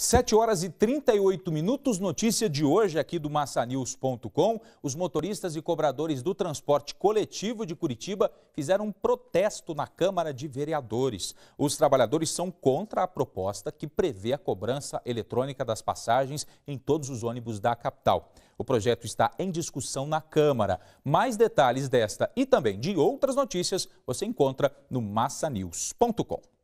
7 horas e 38 minutos, notícia de hoje aqui do massanews.com. Os motoristas e cobradores do transporte coletivo de Curitiba fizeram um protesto na Câmara de Vereadores. Os trabalhadores são contra a proposta que prevê a cobrança eletrônica das passagens em todos os ônibus da capital. O projeto está em discussão na Câmara. Mais detalhes desta e também de outras notícias você encontra no massanews.com.